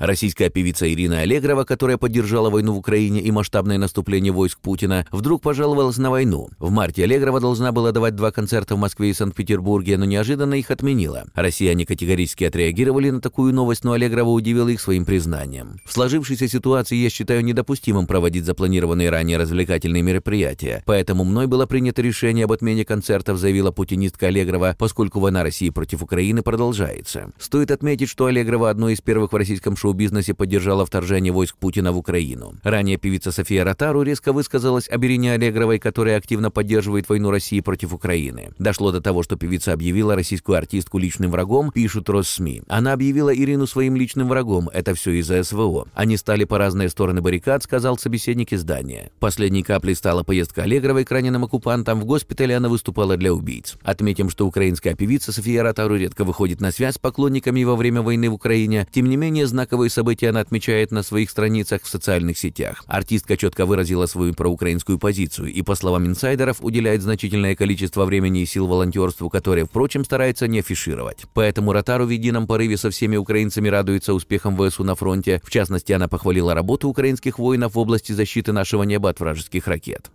Российская певица Ирина Аллегрова, которая поддержала войну в Украине и масштабное наступление войск Путина, вдруг пожаловалась на войну. В марте Аллегрова должна была давать два концерта в Москве и Санкт-Петербурге, но неожиданно их отменила. Россияне категорически отреагировали на такую новость, но Аллегрова удивила их своим признанием. В сложившейся ситуации я считаю недопустимым проводить запланированные ранее развлекательные мероприятия, поэтому мной было принято решение об отмене концертов, заявила путинистка Аллегрова, поскольку война России против Украины продолжается. Стоит отметить, что Аллегрова одной из первых в российском шоу шоу-бизнесе поддержала вторжение войск Путина в Украину. Ранее певица София Ротару резко высказалась об Ирине Аллегровой, которая активно поддерживает войну России против Украины. Дошло до того, что певица объявила российскую артистку личным врагом, пишут Россми. Она объявила Ирину своим личным врагом, это все из-за СВО. Они стали по разные стороны баррикад, сказал собеседник издания. Последней каплей стала поездка Аллегровой к раненым оккупантам. В госпитале она выступала для убийц. Отметим, что украинская певица София Ротару редко выходит на связь с поклонниками во время войны в Украине. Тем не менее, знаковый Ключевые события она отмечает на своих страницах в социальных сетях. Артистка четко выразила свою проукраинскую позицию и, по словам инсайдеров, уделяет значительное количество времени и сил волонтерству, которое, впрочем, старается не афишировать. Поэтому Ротару в едином порыве со всеми украинцами радуется успехом ВСУ на фронте. В частности, она похвалила работу украинских воинов в области защиты нашего неба от вражеских ракет.